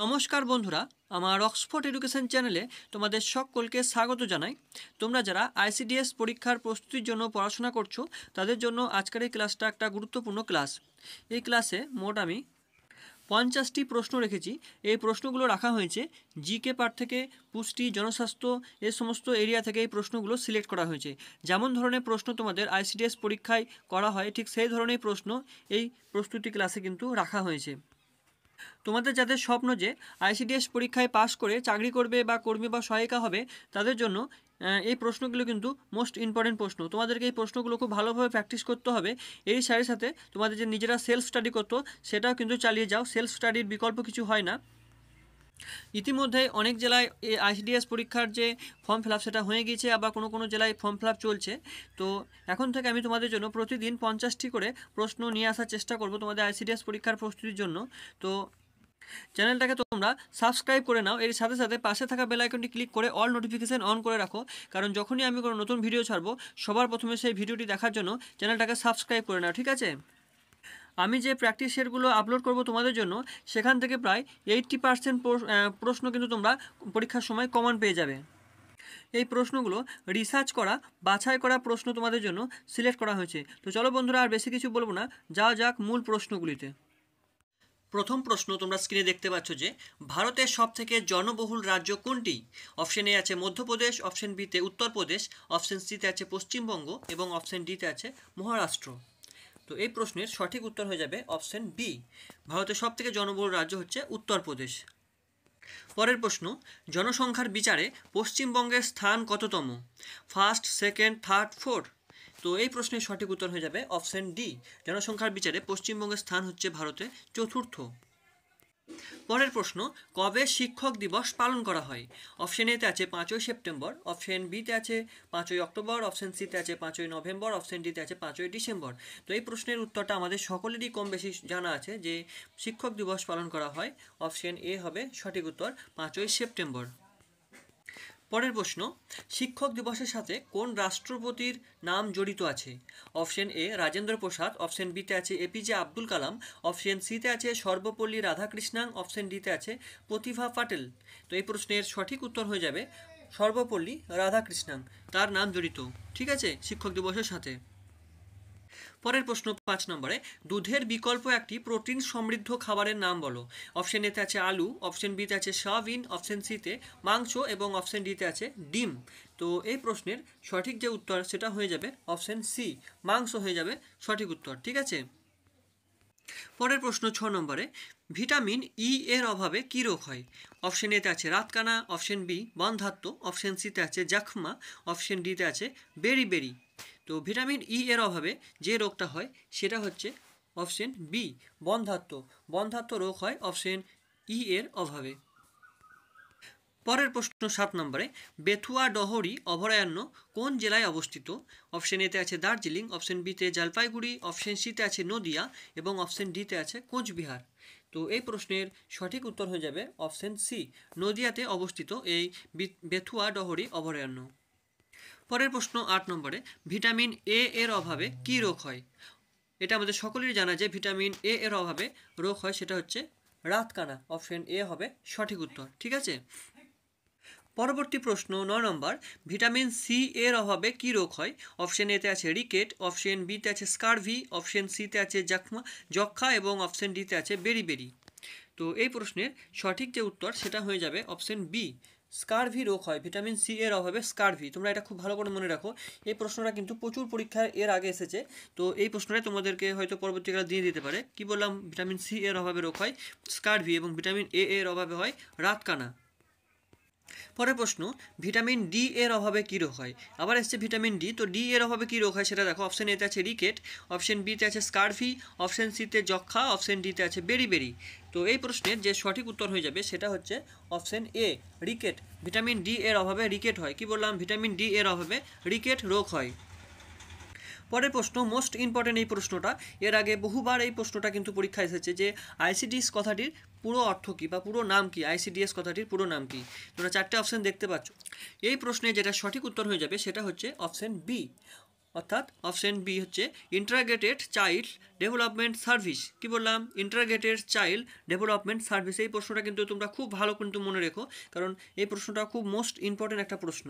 নমস্কার বন্ধুরা আমার অক্সফোর্ড এডুকেশন চ্যানেলে তোমাদের সকলকে স্বাগত জানাই তোমরা যারা আইসিডিএস পরীক্ষার প্রস্তুতির জন্য পড়াশোনা করছো তাদের জন্য আজকের এই ক্লাসটা একটা গুরুত্বপূর্ণ ক্লাস এই ক্লাসে মোট আমি পঞ্চাশটি প্রশ্ন রেখেছি এই প্রশ্নগুলো রাখা হয়েছে জিকে পার্ট থেকে পুষ্টি জনস্বাস্থ্য এ সমস্ত এরিয়া থেকে এই প্রশ্নগুলো সিলেক্ট করা হয়েছে যেমন ধরনের প্রশ্ন তোমাদের আইসিডিএস পরীক্ষায় করা হয় ঠিক সেই ধরনের প্রশ্ন এই প্রস্তুতি ক্লাসে কিন্তু রাখা হয়েছে তোমাদের যাদের স্বপ্ন যে আইসিডিএস পরীক্ষায় পাশ করে চাকরি করবে বা কর্মী বা সহায়িকা হবে তাদের জন্য এই প্রশ্নগুলো কিন্তু মোস্ট ইম্পর্টেন্ট প্রশ্ন তোমাদেরকে এই প্রশ্নগুলো খুব ভালোভাবে প্র্যাকটিস করতে হবে এই সাথে সাথে তোমাদের যে নিজেরা সেলফ স্টাডি করতো সেটাও কিন্তু চালিয়ে যাও সেলফ স্টাডির বিকল্প কিছু হয় না ইতিমধ্যে অনেক জেলায় এই আইসিডিএস পরীক্ষার যে ফর্ম ফিল সেটা হয়ে গিয়েছে আবার কোনো কোনো জেলায় ফর্ম ফিল চলছে তো এখন থেকে আমি তোমাদের জন্য প্রতিদিন পঞ্চাশটি করে প্রশ্ন নিয়ে আসার চেষ্টা করব তোমাদের আইসিডিএস পরীক্ষার প্রস্তুতির জন্য তো চ্যানেলটাকে তোমরা সাবস্ক্রাইব করে নাও এর সাথে সাথে পাশে থাকা বেল আইকনটি ক্লিক করে অল নোটিফিকেশান অন করে রাখো কারণ যখনই আমি কোনো নতুন ভিডিও ছাড়বো সবার প্রথমে সেই ভিডিওটি দেখার জন্য চ্যানেলটাকে সাবস্ক্রাইব করে নাও ঠিক আছে আমি যে প্র্যাকটিস সেটগুলো আপলোড করব তোমাদের জন্য সেখান থেকে প্রায় এইটটি পার্সেন্ট প্রশ্ন কিন্তু তোমরা পরীক্ষার সময় কমন পেয়ে যাবে এই প্রশ্নগুলো রিসার্চ করা বাছাই করা প্রশ্ন তোমাদের জন্য সিলেক্ট করা হয়েছে তো চলো বন্ধুরা আর বেশি কিছু বলবো না যা যাক মূল প্রশ্নগুলিতে প্রথম প্রশ্ন তোমরা স্ক্রিনে দেখতে পাচ্ছ যে ভারতের সবথেকে জনবহুল রাজ্য কোনটি অপশন এ আছে মধ্যপ্রদেশ অপশন বিতে উত্তরপ্রদেশ অপশন সিতে আছে পশ্চিমবঙ্গ এবং অপশন ডিতে আছে মহারাষ্ট্র তো এই প্রশ্নের সঠিক উত্তর হয়ে যাবে অপশন বি ভারতের সবথেকে জনবহুল রাজ্য হচ্ছে উত্তরপ্রদেশ পরের প্রশ্ন জনসংখ্যার বিচারে পশ্চিমবঙ্গের স্থান কততম ফার্স্ট সেকেন্ড থার্ড ফোর্থ তো এই প্রশ্নের সঠিক উত্তর হয়ে যাবে অপশন ডি জনসংখ্যার বিচারে পশ্চিমবঙ্গের স্থান হচ্ছে ভারতে চতুর্থ পরের প্রশ্ন কবে শিক্ষক দিবস পালন করা হয় অপশন এতে আছে পাঁচই সেপ্টেম্বর অপশন বিতে আছে পাঁচই অক্টোবর অপশন সিতে আছে পাঁচই নভেম্বর অপশন ডিতে আছে পাঁচই ডিসেম্বর তো এই প্রশ্নের উত্তরটা আমাদের সকলেরই কম বেশি জানা আছে যে শিক্ষক দিবস পালন করা হয় অপশন এ হবে সঠিক উত্তর পাঁচই সেপ্টেম্বর পরের প্রশ্ন শিক্ষক দিবসের সাথে কোন রাষ্ট্রপতির নাম জড়িত আছে option A Rajendra Prasad option বিতে আছে এপিজে আব্দুল কালাম অপশন সিতে আছে সর্বপল্লী রাধাকৃষ্ণাং অপশন ডিতে আছে প্রতিভা পাটেল তো এই প্রশ্নের সঠিক উত্তর হয়ে যাবে সর্বপল্লী রাধাকৃষ্ণাং তার নাম জড়িত ঠিক আছে শিক্ষক দিবসের সাথে পরের প্রশ্ন পাঁচ নম্বরে দুধের বিকল্প একটি প্রোটিন সমৃদ্ধ খাবারের নাম বলো অপশন এতে আছে আলু অপশন বিতে আছে সয়াবিন অপশন সিতে মাংস এবং অপশন ডিতে আছে ডিম তো এই প্রশ্নের সঠিক যে উত্তর সেটা হয়ে যাবে অপশন সি মাংস হয়ে যাবে সঠিক উত্তর ঠিক আছে পরের প্রশ্ন ছ নম্বরে ভিটামিন ই e এর অভাবে কী রোগ হয় অপশন এতে আছে রাতকানা অপশন বি বন্ধাত্ম অপশন সিতে আছে জাখমা অপশন ডিতে আছে বেরি বেরি তো ভিটামিন ই e এর অভাবে যে রোগটা হয় সেটা হচ্ছে অপশন বি বন্ধাত্ম বন্ধাত্ম রোগ হয় অপশন ই e এর অভাবে পরের প্রশ্ন সাত নম্বরে বেথুয়া ডহরি অভয়ারণ্য কোন জেলায় অবস্থিত অপশন এতে আছে দার্জিলিং অপশন বিতে জলপাইগুড়ি অপশন সিতে আছে নদিয়া এবং অপশন ডিতে আছে কোচবিহার তো এই প্রশ্নের সঠিক উত্তর হয়ে যাবে অপশন সি নদিয়াতে অবস্থিত এই বেথুয়া ডহরি অভয়ারণ্য পরের প্রশ্ন আট নম্বরে ভিটামিন এ এর অভাবে কি রোগ হয় এটা আমাদের সকলেরই জানা যে ভিটামিন এ এর অভাবে রোগ হয় সেটা হচ্ছে রাতকানা অপশন এ হবে সঠিক উত্তর ঠিক আছে পরবর্তী প্রশ্ন ন নম্বর ভিটামিন সি এর অভাবে কি রোগ হয় অপশন এতে আছে রিকেট অপশন বিতে আছে স্কারভি অপশন সিতে আছে জাকমা যক্ষা এবং অপশন ডিতে আছে বেরি বেরি তো এই প্রশ্নের সঠিক যে উত্তর সেটা হয়ে যাবে অপশন বি স্কারভি রোগ হয় ভিটামিন সি এর অভাবে স্কারভি তোমরা এটা খুব ভালো করে মনে রাখো এই প্রশ্নটা কিন্তু প্রচুর পরীক্ষায় এর আগে এসেছে তো এই প্রশ্নটা তোমাদেরকে হয়তো পরবর্তীকালে দিয়ে দিতে পারে কি বললাম ভিটামিন সি এর অভাবে রোগ হয় স্কারভি এবং ভিটামিন এ এর অভাবে হয় রাতকানা পরের প্রশ্ন ভিটামিন ডি এর অভাবে কী রোগ হয় আবার এসছে ভিটামিন ডি তো ডি এর অভাবে কী রোগ হয় সেটা দেখো অপশান এতে আছে রিকেট অপশন বিতে আছে স্কারফি অপশন সিতে যক্ষা অপশন ডিতে আছে বেরিবেরি তো এই প্রশ্নের যে সঠিক উত্তর হয়ে যাবে সেটা হচ্ছে option A rickets vitamin D এর অভাবে রিকেট হয় কি বললাম ভিটামিন ডি এর অভাবে রিকেট রোগ হয় পরের প্রশ্ন মোস্ট ইম্পর্টেন্ট এই প্রশ্নটা এর আগে বহুবার এই প্রশ্নটা কিন্তু পরীক্ষা এসেছে যে আইসিডিস কথাটির পুরো অর্থ কী বা পুরো নাম কি আইসিডিএস কথাটির পুরো নাম কি তোমরা চারটে অপশান দেখতে পাচ্ছ এই প্রশ্নে যেটা সঠিক উত্তর হয়ে যাবে সেটা হচ্ছে অপশান বি অর্থাৎ অপশান বি হচ্ছে ইন্টারগ্রেটেড চাইল্ড ডেভেলপমেন্ট সার্ভিস কি বললাম ইন্টারগ্রেটেড চাইল্ড ডেভেলপমেন্ট সার্ভিস এই প্রশ্নটা কিন্তু তোমরা খুব ভালো কিন্তু মনে রেখো কারণ এই প্রশ্নটা খুব মোস্ট ইম্পর্টেন্ট একটা প্রশ্ন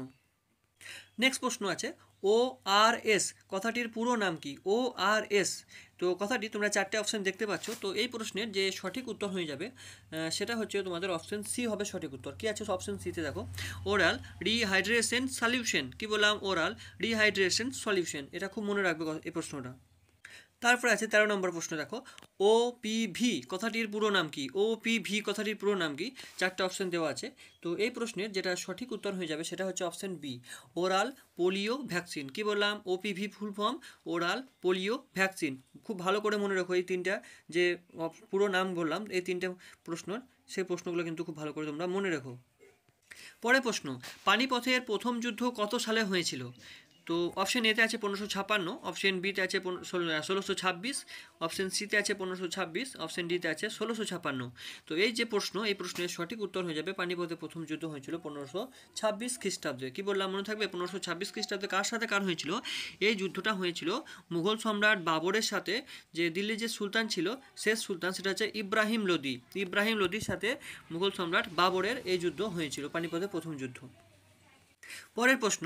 নেক্সট প্রশ্ন আছে ও আর এস কথাটির পুরো নাম কি ও আর এস তো কথাটি তোমরা চারটে অপশন দেখতে পাচ্ছ তো এই প্রশ্নের যে সঠিক উত্তর হয়ে যাবে সেটা হচ্ছে তোমাদের অপশন সি হবে সঠিক উত্তর কি আছে অপশন সিতে দেখো ওরাল রিহাইড্রেশন সলিউশন কি বললাম ওরাল রিহাইড্রেশন সলিউশন এটা খুব মনে রাখবে এই প্রশ্নটা তারপরে আছে তেরো নম্বর প্রশ্ন দেখো ও পি ভি কথাটির পুরো নাম কি ও পি ভি কথাটির পুরো নাম কি চারটে অপশন দেওয়া আছে তো এই প্রশ্নের যেটা সঠিক উত্তর হয়ে যাবে সেটা হচ্ছে option B oral polio vaccine কি বললাম OPV full form oral polio vaccine খুব ভালো করে মনে রাখো এই তিনটা যে পুরো নাম বললাম এই তিনটা প্রশ্নর সেই প্রশ্নগুলো কিন্তু খুব ভালো করে তোমরা মনে রেখো পরে প্রশ্ন পানিপথের প্রথম যুদ্ধ কত সালে হয়েছিল তো অপশন এতে আছে পনেরোশো ছাপান্ন অপশন বিতে আছে ষোলোশো ছাব্বিশ অপশন সিতে আছে পনেরোশো ছাব্বিশ অপশন ডিতে আছে ষোলোশো ছাপান্ন তো এই যে প্রশ্ন এই প্রশ্নের সঠিক উত্তর হয়ে যাবে পানিপথে প্রথম যুদ্ধ হয়েছিল পনেরোশো ছাব্বিশ খ্রিস্টাব্দে কী বললাম মনে থাকবে পনেরোশো ছাব্বিশ খ্রিস্টাব্দে কার সাথে কার হয়েছিল এই যুদ্ধটা হয়েছিল মুঘল সম্রাট বাবরের সাথে যে দিল্লির যে সুলতান ছিল শেষ সুলতান সেটা হচ্ছে ইব্রাহিম লোদি ইব্রাহিম লোদির সাথে মুঘল সম্রাট বাবরের এই যুদ্ধ হয়েছিল পানিপথে প্রথম যুদ্ধ পরের প্রশ্ন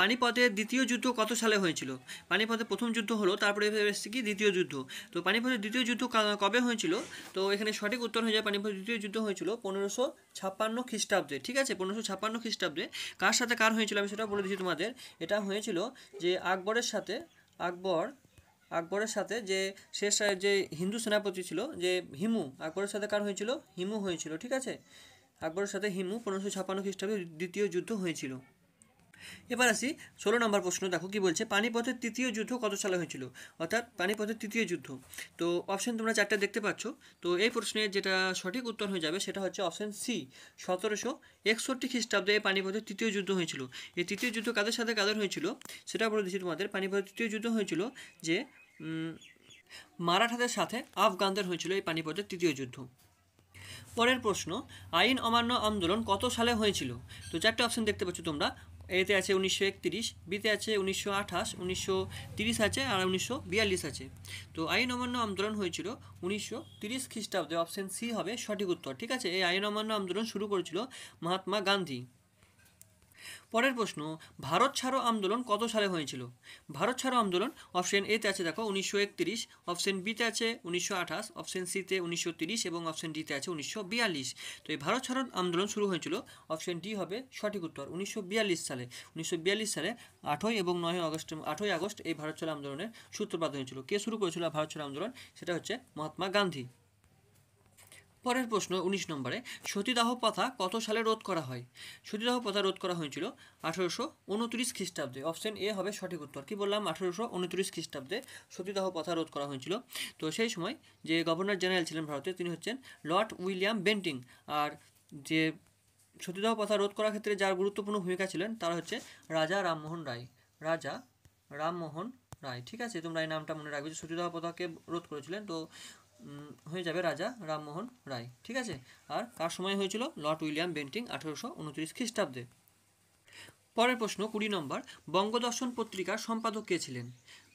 পানিপথের দ্বিতীয় যুদ্ধ কত সালে হয়েছিল পানিপথের প্রথম যুদ্ধ হলো তারপরে এসেছে কি দ্বিতীয় যুদ্ধ তো পানিপথের দ্বিতীয় যুদ্ধ কবে হয়েছিল তো এখানে সঠিক উত্তর হয়ে যায় পানিপথের দ্বিতীয় যুদ্ধ হয়েছিল পনেরোশো ছাপ্পান্ন খ্রিস্টাব্দে ঠিক আছে পনেরোশো ছাপ্পান্ন খ্রিস্টাব্দে কার সাথে কার হয়েছিল আমি সেটা বলে দিচ্ছি তোমাদের এটা হয়েছিল যে আকবরের সাথে আকবর আকবরের সাথে যে শেষ যে হিন্দু সেনাপতি ছিল যে হিমু আকবরের সাথে কার হয়েছিল হিমু হয়েছিল ঠিক আছে আকবরের সাথে হিমু পনেরোশো ছাপ্পান্ন খ্রিস্টাব্দে দ্বিতীয় যুদ্ধ হয়েছিল এবার আসি ষোলো নম্বর প্রশ্ন দেখো কি বলছে পানিপথের তৃতীয় যুদ্ধ কত সালে হয়েছিল অর্থাৎ পানিপথের তৃতীয় যুদ্ধ তো অপশন তোমরা চারটে দেখতে পাচ্ছ তো এই প্রশ্নের যেটা সঠিক উত্তর হয়ে যাবে সেটা হচ্ছে অপশন সি সতেরোশো একষট্টি খ্রিস্টাব্দে এই পানিপথের তৃতীয় যুদ্ধ হয়েছিল এই তৃতীয় যুদ্ধ কাদের সাথে কাদের হয়েছিল সেটা বলে দিচ্ছি তোমাদের পানিপথের তৃতীয় যুদ্ধ হয়েছিল যে মারাঠাদের সাথে আফগানদের হয়েছিল এই পানিপথের তৃতীয় যুদ্ধ পরের প্রশ্ন আইন অমান্য আন্দোলন কত সালে হয়েছিল তো চারটে অপশন দেখতে পাচ্ছ তোমরা এতে আছে উনিশশো একত্রিশ বিতে আছে উনিশশো আঠাশ উনিশশো তিরিশ আছে আর উনিশশো বিয়াল্লিশ আছে তো আইন অমান্য আন্দোলন হয়েছিল উনিশশো তিরিশ খ্রিস্টাব্দে অপশান সি হবে সঠিক উত্তর ঠিক আছে এই আইন অমান্য আন্দোলন শুরু করেছিল মহাত্মা গান্ধী পরের প্রশ্ন ভারত ছাড়ো আন্দোলন কত সালে হয়েছিল ভারত ছাড়ো আন্দোলন অপশন এতে আছে দেখো উনিশশো একত্রিশ অপশন বিতে আছে উনিশশো আঠাশ অপশন সিতে উনিশশো তিরিশ এবং অপশন ডিতে আছে উনিশশো বিয়াল্লিশ তো এই ভারত ছাড়ো আন্দোলন শুরু হয়েছিল অপশন ডি হবে সঠিক উত্তর উনিশশো বিয়াল্লিশ সালে উনিশশো বিয়াল্লিশ সালে আঠই এবং নয় আগস্ট আঠই আগস্ট এই ভারত ছাড়ো আন্দোলনের সূত্রপাত হয়েছিল কে শুরু করেছিল ভারত ছাড়ো আন্দোলন সেটা হচ্ছে মহাত্মা গান্ধী পরের প্রশ্ন ১৯ নম্বরে সতীদাহ প্রথা কত সালে রোধ করা হয় সতীদাহ প্রথা রোধ করা হয়েছিল আঠেরোশো উনত্রিশ খ্রিস্টাব্দে অপশন এ হবে সঠিক উত্তর কি বললাম আঠেরোশো উনত্রিশ খ্রিস্টাব্দে সতীদাহ প্রথা রোধ করা হয়েছিল তো সেই সময় যে গভর্নর জেনারেল ছিলেন ভারতে তিনি হচ্ছেন লর্ড উইলিয়াম বেন্টিং আর যে সতীদাহ প্রথা রোধ করার ক্ষেত্রে যার গুরুত্বপূর্ণ ভূমিকা ছিলেন তারা হচ্ছে রাজা রামমোহন রায় রাজা রামমোহন রায় ঠিক আছে তোমরা এই নামটা মনে রাখবে যে সতীদাহ প্রথাকে রোধ করেছিলেন তো হয়ে যাবে রাজা রামমোহন রায় ঠিক আছে আর কার সময় হয়েছিল লর্ড উইলিয়াম বেন্টিং আঠেরোশো উনত্রিশ খ্রিস্টাব্দে পরের প্রশ্ন কুড়ি নম্বর বঙ্গদর্শন পত্রিকার সম্পাদক কে ছিলেন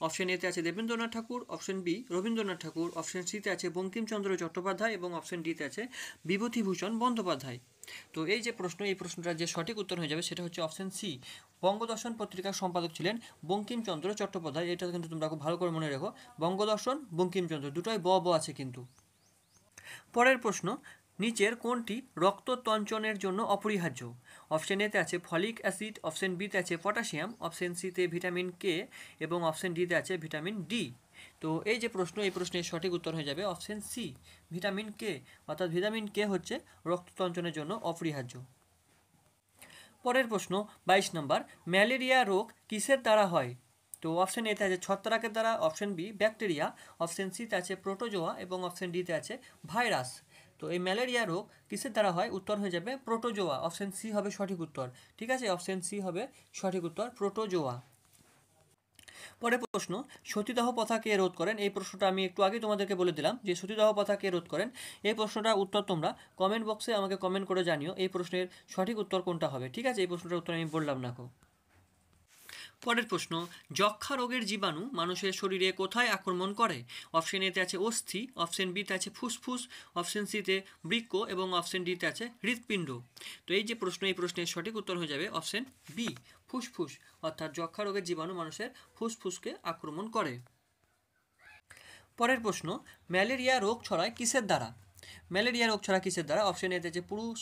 অপশন এতে আছে Debendranath Thakur option B Rabindranath Thakur option সিতে আছে বঙ্কিমচন্দ্র চট্টোপাধ্যায় এবং অপশন ডিতে আছে বিভূতিভূষণ বন্দ্যোপাধ্যায় তো এই যে প্রশ্ন এই প্রশ্নটার যে সঠিক উত্তর হয়ে যাবে সেটা হচ্ছে অপশন সি বঙ্গদর্শন পত্রিকার সম্পাদক ছিলেন বঙ্কিমচন্দ্র চট্টোপাধ্যায় এটা কিন্তু তোমরা খুব ভালো করে মনে রেখো বঙ্গদর্শন বঙ্কিমচন্দ্র দুটোই ব ব আছে কিন্তু পরের প্রশ্ন নিচের কোনটি রক্ত তঞ্চনের জন্য অপরিহার্য অপশন এতে আছে ফলিক অ্যাসিড অপশন বিতে আছে পটাশিয়াম অপশন সিতে ভিটামিন কে এবং অপশন ডিতে আছে ভিটামিন ডি তো এই যে প্রশ্ন এই প্রশ্নের সঠিক উত্তর হয়ে যাবে অপশন সি ভিটামিন কে অর্থাৎ ভিটামিন কে হচ্ছে রক্ততঞ্চনের জন্য অপরিহার্য পরের প্রশ্ন ২২ নম্বর ম্যালেরিয়া রোগ কিসের দ্বারা হয় তো অপশন এতে আছে ছত্রাকের দ্বারা অপশন বি ব্যাকটেরিয়া অপশন সিতে আছে প্রোটোজোয়া এবং অপশন ডিতে আছে ভাইরাস তো এই ম্যালেরিয়া রোগ কিসের দ্বারা হয় উত্তর হয়ে যাবে প্রোটোজোয়া অপশান সি হবে সঠিক উত্তর ঠিক আছে অপশান সি হবে সঠিক উত্তর প্রোটোজোয়া পরে প্রশ্ন সতীদাহ প্রথা কে রোধ করেন এই প্রশ্নটা আমি একটু আগে তোমাদেরকে বলে দিলাম যে সতীদাহ প্রথা কে রোধ করেন এই প্রশ্নটা উত্তর তোমরা কমেন্ট বক্সে আমাকে কমেন্ট করে জানিও এই প্রশ্নের সঠিক উত্তর কোনটা হবে ঠিক আছে এই প্রশ্নটার উত্তর আমি বললাম নাকো পরের প্রশ্ন যক্ষা রোগের জীবাণু মানুষের শরীরে কোথায় আক্রমণ করে অপশন এতে আছে অস্থি অপশন বিতে আছে ফুসফুস অপশন সিতে বৃক্ষ এবং অপশন ডিতে আছে হৃৎপিণ্ড তো এই যে প্রশ্ন এই প্রশ্নের সঠিক উত্তর হয়ে যাবে অপশন বি ফুসফুস অর্থাৎ যক্ষা রোগের জীবাণু মানুষের ফুসফুসকে আক্রমণ করে পরের প্রশ্ন ম্যালেরিয়া রোগ ছড়ায় কিসের দ্বারা ম্যালেরিয়া রোগ ছড়া কিসের দ্বারা অপশন এতে আছে পুরুষ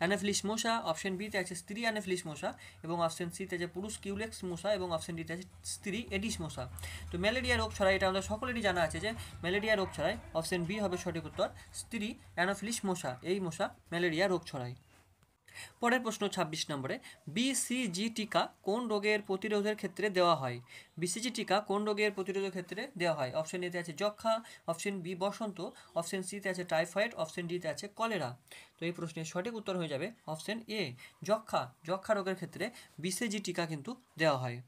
অ্যানাফিলিস মশা অপশন বিতে আছে স্ত্রী অ্যানাফিলিস মশা এবং অপশন সিতে আছে পুরুষ কিউলেক্স মশা এবং অপশন ডিতে আছে স্ত্রী এডিস মশা তো ম্যালেরিয়া রোগ ছড়া এটা আমাদের সকলেরই জানা আছে যে ম্যালেরিয়া রোগ ছড়ায় অপশন বি হবে সঠিক উত্তর স্ত্রী অ্যানাফিলিস মশা এই মশা ম্যালেরিয়া রোগ ছড়ায় পরের প্রশ্ন ২৬ নম্বরে বিসিজি টিকা কোন রোগের প্রতিরোধের ক্ষেত্রে দেওয়া হয় বিসিজি টিকা কোন রোগের প্রতিরোধের ক্ষেত্রে দেওয়া হয় অপশন এতে আছে যক্ষা অপশন বি বসন্ত অপশন সিতে আছে টাইফয়েড অপশন ডিতে আছে কলেরা তো এই প্রশ্নের সঠিক উত্তর হয়ে যাবে অপশন এ যক্ষা যক্ষা রোগের ক্ষেত্রে বিসিজি টিকা কিন্তু দেওয়া হয়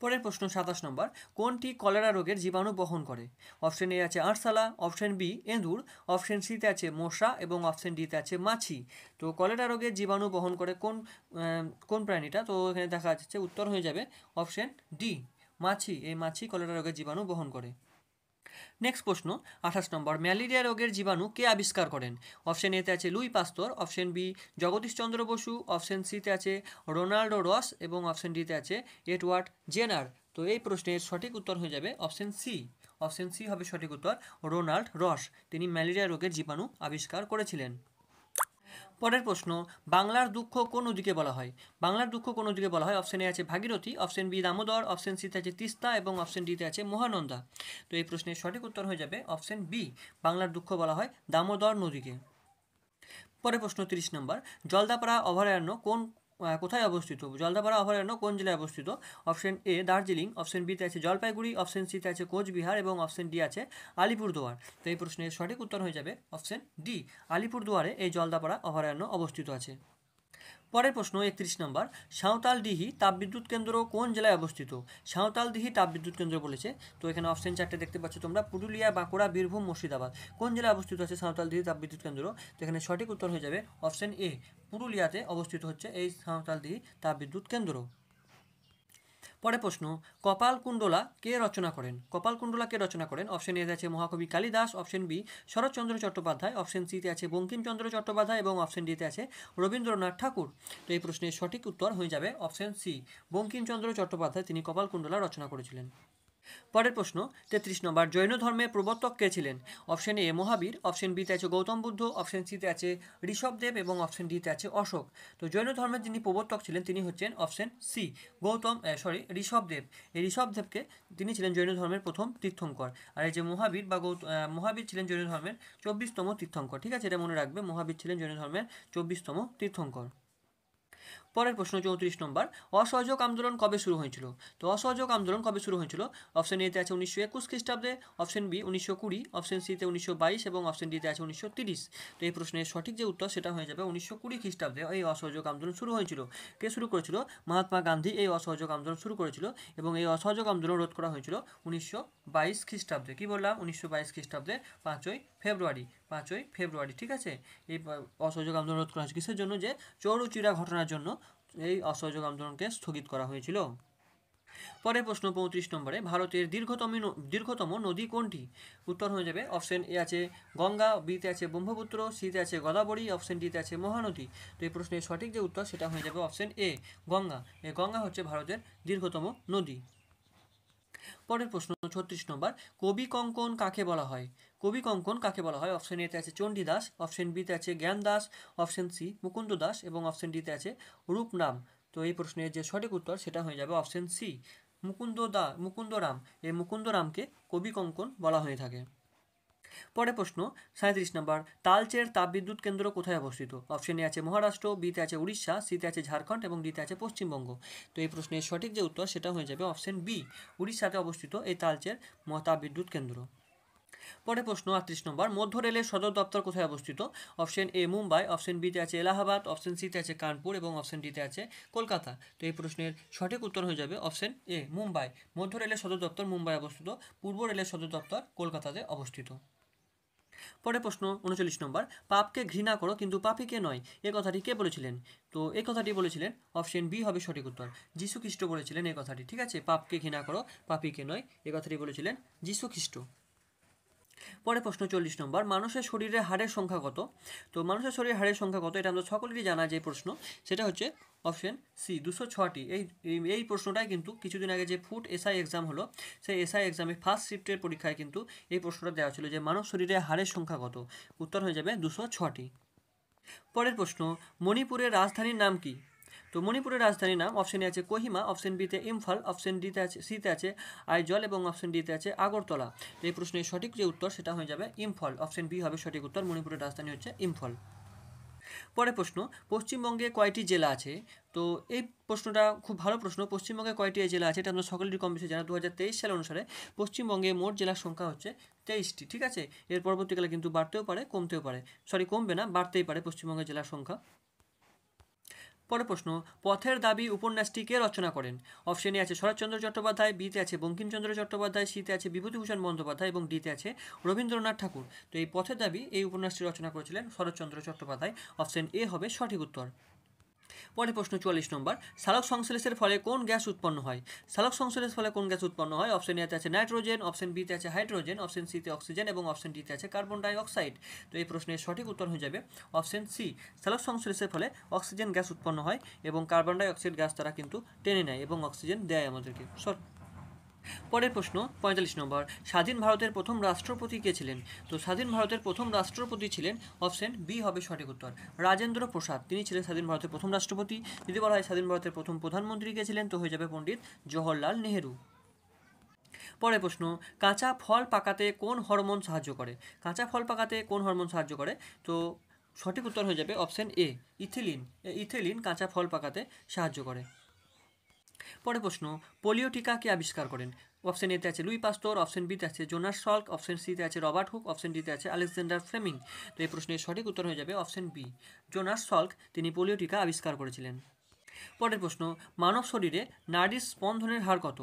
পরের প্রশ্ন সাতাশ নম্বর কোনটি কলেরা রোগের জীবাণু বহন করে অপশন এ আছে আরসালা অপশন বি এঁদুর অপশন সিতে আছে মশা এবং অপশন ডিতে আছে মাছি তো কলেরা রোগের জীবাণু বহন করে কোন কোন প্রাণীটা তো এখানে দেখা যাচ্ছে উত্তর হয়ে যাবে অপশন ডি মাছি এই মাছি কলেরা রোগের জীবাণু বহন করে নেক্সট প্রশ্ন আঠাশ নম্বর ম্যালেরিয়া রোগের জীবাণু কে আবিষ্কার করেন অপশন এতে আছে Louis Pasteur option B Jagadishchandra Basu option সিতে আছে রোনাল্ডো রস এবং অপশন ডিতে আছে এডওয়ার্ড জেনার তো এই প্রশ্নের সঠিক উত্তর হয়ে যাবে অপশন সি অপশন সি হবে সঠিক উত্তর রোনাল্ড রস তিনি ম্যালেরিয়া রোগের জীবাণু আবিষ্কার করেছিলেন পরের প্রশ্ন বাংলার দুঃখ কোন নদীকে বলা হয় বাংলার দুঃখ কোন নদীকে বলা হয় অপশন এ আছে Bhagirathi option B Damodar option সিতে আছে তিস্তা এবং অপশন ডিতে আছে মহানন্দা তো এই প্রশ্নের সঠিক উত্তর হয়ে যাবে অপশন বি বাংলার দুঃখ বলা হয় দামোদর নদীকে পরে প্রশ্ন তিরিশ নম্বর জলদাপাড়া অভয়ারণ্য কোন কোথায় অবস্থিত জলদাপাড়া অভয়ারণ্য কোন জেলায় অবস্থিত অপশন এ দার্জিলিং অপশন বিতে আছে জলপাইগুড়ি অপশন সিতে আছে কোচবিহার এবং অপশন ডি আছে আলিপুরদুয়ার তো এই প্রশ্নের সঠিক উত্তর হয়ে যাবে অপশন ডি আলিপুরদুয়ারে এই জলদাপাড়া অভয়ারণ্য অবস্থিত আছে পরের প্রশ্ন একত্রিশ নম্বর সাঁওতালদিহি তাপবিদ্যুৎ কেন্দ্র কোন জেলায় অবস্থিত সাঁওতালদিহি তাপবিদ্যুৎ কেন্দ্র বলেছে তো এখানে অপশন চারটে দেখতে পাচ্ছ তোমরা পুরুলিয়া বাঁকুড়া বীরভূম মুর্শিদাবাদ কোন জেলায় অবস্থিত আছে সাঁওতালদিহি তাপবিদ্যুৎ কেন্দ্র তো এখানে সঠিক উত্তর হয়ে যাবে অপশন এ পুরুলিয়াতে অবস্থিত হচ্ছে এই সাঁওতালদিহি তাপবিদ্যুৎ কেন্দ্র পরে প্রশ্ন কপালকুণ্ডলা কে রচনা করেন কপালকুণ্ডলা কে রচনা করেন অপশন এতে আছে মহাকবি Kalidas option B Sharatchandra Chattopadhyay option সিতে আছে বঙ্কিমচন্দ্র চট্টোপাধ্যায় এবং অপশন ডিতে আছে রবীন্দ্রনাথ ঠাকুর তো এই প্রশ্নের সঠিক উত্তর হয়ে যাবে অপশন সি বঙ্কিমচন্দ্র চট্টোপাধ্যায় তিনি কপালকুণ্ডলা রচনা করেছিলেন পরের প্রশ্ন তেত্রিশ নম্বর জৈন ধর্মের প্রবর্তক কে ছিলেন অপশন এ মহাবীর অপশন বিতে আছে গৌতম বুদ্ধ অপশন সিতে আছে ঋষভদেব এবং অপশন ডিতে আছে অশোক তো জৈন ধর্মের যিনি প্রবর্তক ছিলেন তিনি হচ্ছেন option C Gautam sorry Rishabhdev এই ঋষভদেবকে তিনি ছিলেন জৈন ধর্মের প্রথম তীর্থঙ্কর আর এই যে মহাবীর বা গৌত মহাবীর ছিলেন জৈন ধর্মের চব্বিশতম তীর্থঙ্কর ঠিক আছে এটা মনে রাখবে মহাবীর ছিলেন জৈন ধর্মের চব্বিশতম তীর্থঙ্কর পরের প্রশ্ন চৌত্রিশ নম্বর অসহযোগ আন্দোলন কবে শুরু হয়েছিল তো অসহযোগ আন্দোলন কবে শুরু হয়েছিল অপশন এতে আছে উনিশশো একুশ খ্রিস্টাব্দে অপশন বি উনিশশো কুড়ি অপশন সিতে উনিশশো বাইশ এবং অপশন ডিতে আছে উনিশশো তিরিশ তো এই প্রশ্নের সঠিক যে উত্তর সেটা হয়ে যাবে উনিশশো কুড়ি খ্রিস্টাব্দে এই অসহযোগ আন্দোলন শুরু হয়েছিল কে শুরু করেছিল মহাত্মা গান্ধী এই অসহযোগ আন্দোলন শুরু করেছিল এবং এই অসহযোগ আন্দোলন রোধ করা হয়েছিল উনিশশো বাইশ খ্রিস্টাব্দে কী বললাম উনিশশো বাইশ খ্রিস্টাব্দে পাঁচই ফেব্রুয়ারি পাঁচই ফেব্রুয়ারি ঠিক আছে এই অসহযোগ আন্দোলন রোধ করা হয়েছে কিসের জন্য যে চৌরুচিরা ঘটনার জন্য এই অসহযোগ আন্দোলনকে স্থগিত করা হয়েছিল পরের প্রশ্ন পঁয়ত্রিশ নম্বরে ভারতের দীর্ঘতম দীর্ঘতম নদী কোনটি উত্তর হয়ে যাবে অপশন এ আছে গঙ্গা বিতে আছে ব্রহ্মপুত্র সিতে আছে গদাবরী অপশন ডিতে আছে মহানদী তো এই প্রশ্নের সঠিক যে উত্তর সেটা হয়ে যাবে option A Ganga A Ganga হচ্ছে ভারতের দীর্ঘতম নদী পরের প্রশ্ন ছত্রিশ নম্বর কবি কঙ্কন কাকে বলা হয় কবি কঙ্কন কাকে বলা হয় অপশন এতে আছে চণ্ডী দাস অপশন বিতে আছে জ্ঞান দাস অপশন সি মুকুন্দ দাস এবং অপশন ডিতে আছে রূপনাম তো এই প্রশ্নের যে সঠিক উত্তর সেটা হয়ে যাবে অপশন সি মুকুন্দ দা মুকুন্দরাম এই মুকুন্দরামকে কবি কঙ্কন বলা হয়ে থাকে পরে প্রশ্ন সাঁত্রিশ নম্বর তালচের তাপবিদ্যুৎ কেন্দ্র কোথায় অবস্থিত অপশনে আছে মহারাষ্ট্র বিতে আছে উড়িষ্যা সিতে আছে ঝাড়খণ্ড এবং ডিতে আছে পশ্চিমবঙ্গ তো এই প্রশ্নের সঠিক যে উত্তর সেটা হয়ে যাবে অপশন বি উড়িষ্যাতে অবস্থিত এই তালচের তাপবিদ্যুৎ কেন্দ্র পরে প্রশ্ন আটত্রিশ নম্বর মধ্য রেলের সদর দপ্তর কোথায় অবস্থিত অপশন এ মুম্বাই অপশন বিতে আছে এলাহাবাদ অপশন সিতে আছে কানপুর এবং অপশন ডিতে আছে কলকাতা তো এই প্রশ্নের সঠিক উত্তর হয়ে যাবে অপশন এ মুম্বাই মধ্য রেলের সদর দপ্তর মুম্বাই অবস্থিত পূর্ব রেলের সদর দপ্তর কলকাতাতে অবস্থিত পরে প্রশ্ন উনচল্লিশ নম্বর পাপকে ঘৃণা করো কিন্তু পাপিকে নয় এ কথাটি কে বলেছিলেন তো এই কথাটি বলেছিলেন অপশন বি হবে সঠিক উত্তর যীশু খ্রিস্ট বলেছিলেন এই কথাটি ঠিক আছে পাপকে ঘৃণা করো পাপিকে নয় এ কথাটি বলেছিলেন যীশু খ্রিস্ট পরে প্রশ্ন চল্লিশ নম্বর মানুষের শরীরে হাড়ের সংখ্যা কত তো মানুষের শরীরে হাড়ের সংখ্যা কত এটা আমরা সকলেরই জানা যে প্রশ্ন সেটা হচ্ছে অপশন সি দুশো ছটি এই এই প্রশ্নটাই কিন্তু কিছুদিন আগে যে ফুট এসআই এক্সাম হলো সেই এসআই এক্সামে ফার্স্ট শিফটের পরীক্ষায় কিন্তু এই প্রশ্নটা দেওয়া ছিল যে মানব শরীরে হাড়ের সংখ্যা কত উত্তর হয়ে যাবে দুশো ছটি পরের প্রশ্ন মণিপুরের রাজধানীর নাম কি তো মণিপুরের রাজধানীর নাম অপশন এ আছে কোহিমা অপশন বিতে ইম্ফল অপশন ডিতে আছে সিতে আছে আইজল এবং অপশন ডিতে আছে আগরতলা তো এই প্রশ্নের সঠিক যে উত্তর সেটা হয়ে যাবে ইম্ফল অপশন বি হবে সঠিক উত্তর মণিপুরের রাজধানী হচ্ছে ইম্ফল পরে প্রশ্ন পশ্চিমবঙ্গে কয়টি জেলা আছে তো এই প্রশ্নটা খুব ভালো প্রশ্ন পশ্চিমবঙ্গে কয়টি জেলা আছে এটা আমরা সকলেরই কম বেশি জানা দু সাল অনুসারে পশ্চিমবঙ্গে মোট জেলার সংখ্যা হচ্ছে তেইশটি ঠিক আছে এর পরবর্তীকালে কিন্তু বাড়তেও পারে কমতেও পারে সরি কমবে না বাড়তেই পারে পশ্চিমবঙ্গের জেলার সংখ্যা পরে প্রশ্ন পথের দাবি উপন্যাসটি কে রচনা করেন অপশনে আছে শরৎচন্দ্র চট্টোপাধ্যায় বিতে আছে বঙ্কিমচন্দ্র চট্টোপাধ্যায় সিতে আছে বিভূতিভূষণ বন্দ্যোপাধ্যায় এবং ডিতে আছে রবীন্দ্রনাথ ঠাকুর তো এই পথের দাবি এই উপন্যাসটি রচনা করেছিলেন শরৎচন্দ্র চট্টোপাধ্যায় অপশন এ হবে সঠিক উত্তর পরে প্রশ্ন চুয়াল্লিশ নম্বর সালক সংশ্লেষের ফলে কোন গ্যাস উৎপন্ন হয় সালক সংশ্লেষের ফলে কোন গ্যাস উৎপন্ন হয় অপশন এতে আছে নাইট্রোজেন অপশন বিতে আছে হাইড্রোজেন অপশন সিতে অক্সিজেন এবং অপশন ডিতে আছে কার্বন ডাইঅক্সাইড তো এই প্রশ্নের সঠিক উত্তর হয়ে যাবে অপশন সি সালক সংশ্লেষের ফলে অক্সিজেন গ্যাস উৎপন্ন হয় এবং কার্বন ডাইঅক্সাইড গ্যাস তারা কিন্তু টেনে নেয় এবং অক্সিজেন দেয় আমাদেরকে সর পরের প্রশ্ন পঁয়তাল্লিশ নম্বর স্বাধীন ভারতের প্রথম রাষ্ট্রপতি কে ছিলেন তো স্বাধীন ভারতের প্রথম রাষ্ট্রপতি ছিলেন অপশন বি হবে সঠিক উত্তর রাজেন্দ্র প্রসাদ তিনি ছিলেন স্বাধীন ভারতের প্রথম রাষ্ট্রপতি যদি বলা হয় স্বাধীন ভারতের প্রথম প্রধানমন্ত্রী কে ছিলেন তো হয়ে যাবে পণ্ডিত জওহরলাল নেহেরু পরের প্রশ্ন কাঁচা ফল পাকাতে কোন হরমোন সাহায্য করে কাঁচা ফল পাকাতে কোন হরমোন সাহায্য করে তো সঠিক উত্তর হয়ে যাবে অপশন এ ইথিলিন ইথিলিন কাঁচা ফল পাকাতে সাহায্য করে পরে প্রশ্ন পোলিও টিকা কে আবিষ্কার করেন অপশন এতে আছে লুই পাস্তোর অপশন বিতে আছে জোনার সল্ক অপশন সিতে আছে রবার্ট হুক অপশন ডিতে আছে আলেকজান্ডার ফ্লেমিং তো এই প্রশ্নের সঠিক উত্তর হয়ে যাবে অপশন বি জোনার সল্ক তিনি পোলিও টিকা আবিষ্কার করেছিলেন পরের প্রশ্ন মানব শরীরে নারীর স্পন্দনের হার কত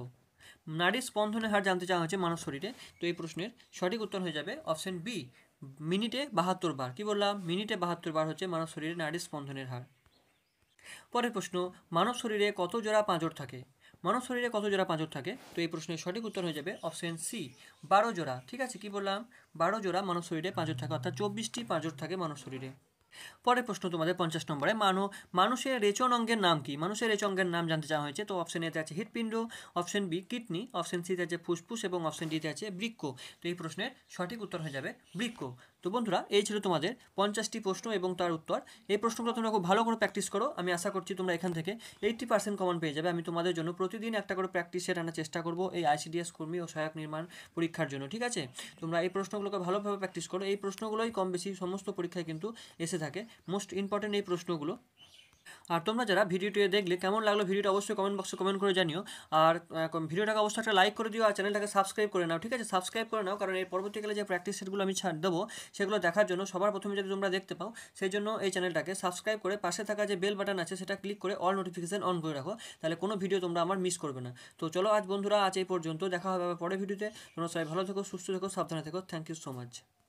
নারী স্পন্দনের হার জানতে চাওয়া হয়েছে মানব শরীরে তো এই প্রশ্নের সঠিক উত্তর হয়ে যাবে অপশন বি মিনিটে বাহাত্তর বার কি বললাম মিনিটে বাহাত্তর বার হচ্ছে মানব শরীরে নারীর স্পন্ধনের হার পরের প্রশ্ন মানব শরীরে কত জোড়া পাঁজর থাকে মানব শরীরে কত জোড়া পাঁজর থাকে তো এই প্রশ্নের সঠিক উত্তর হয়ে যাবে অপশন সি বারো জোড়া ঠিক আছে কি বললাম বারো জোড়া মানব শরীরে পাঁজর থাকে অর্থাৎ চব্বিশটি পাঁজর থাকে মানব শরীরে পরের প্রশ্ন তোমাদের পঞ্চাশ নম্বরে মানু মানুষের রেচন অঙ্গের নাম কি মানুষের রেচন অঙ্গের নাম জানতে চাওয়া হয়েছে তো অপশন এতে আছে হৃৎপিণ্ড অপশন বি কিডনি অপশন সিতে আছে ফুসফুস এবং অপশন ডিতে আছে বৃক্ষ তো এই প্রশ্নের সঠিক উত্তর হয়ে যাবে বৃক্ষ তো বন্ধুরা এই ছিল তোমাদের পঞ্চাশটি প্রশ্ন এবং তার উত্তর এই প্রশ্নগুলো তোমরা খুব ভালো করে প্র্যাকটিস করো আমি আশা করছি তোমরা এখান থেকে এইটটি পার্সেন্ট কমন পেয়ে যাবে আমি তোমাদের জন্য প্রতিদিন একটা করে প্র্যাকটিস সেট আনার চেষ্টা করবো এই আইসিডিএস কর্মী ও সহায়ক নির্মাণ পরীক্ষার জন্য ঠিক আছে তোমরা এই প্রশ্নগুলোকে ভালোভাবে প্র্যাকটিস করো এই প্রশ্নগুলোই কম বেশি সমস্ত পরীক্ষায় কিন্তু এসে থাকে মোস্ট ইম্পর্টেন্ট এই প্রশ্নগুলো আর তোমরা যারা ভিডিওটি দেখলে কেমন লাগলো ভিডিওটা অবশ্যই কমেন্ট বক্সে কমেন্ট করে জানিও আর ভিডিওটাকে অবশ্যই একটা লাইক করে দিও আর চ্যানেলটাকে সাবস্ক্রাইব করে নাও ঠিক আছে সাবস্ক্রাইব করে নাও কারণ এই পরবর্তীকালে যে প্র্যাকটিস সেটগুলো আমি ছাড় দেবো সেগুলো দেখার জন্য সবার প্রথমে যদি তোমরা দেখতে পাও সেই জন্য এই চ্যানেলটাকে সাবস্ক্রাইব করে পাশে থাকা যে বেল বাটন আছে সেটা ক্লিক করে অল নোটিফিকেশান অন করে রাখো তাহলে কোনো ভিডিও তোমরা আমার মিস করবে না তো চলো আজ বন্ধুরা আজ এই পর্যন্ত দেখা হবে পরে পরের ভিডিওতে তোমরা সবাই ভালো থেকো সুস্থ থেকো সাবধানে থেকো থ্যাংক ইউ সো মাচ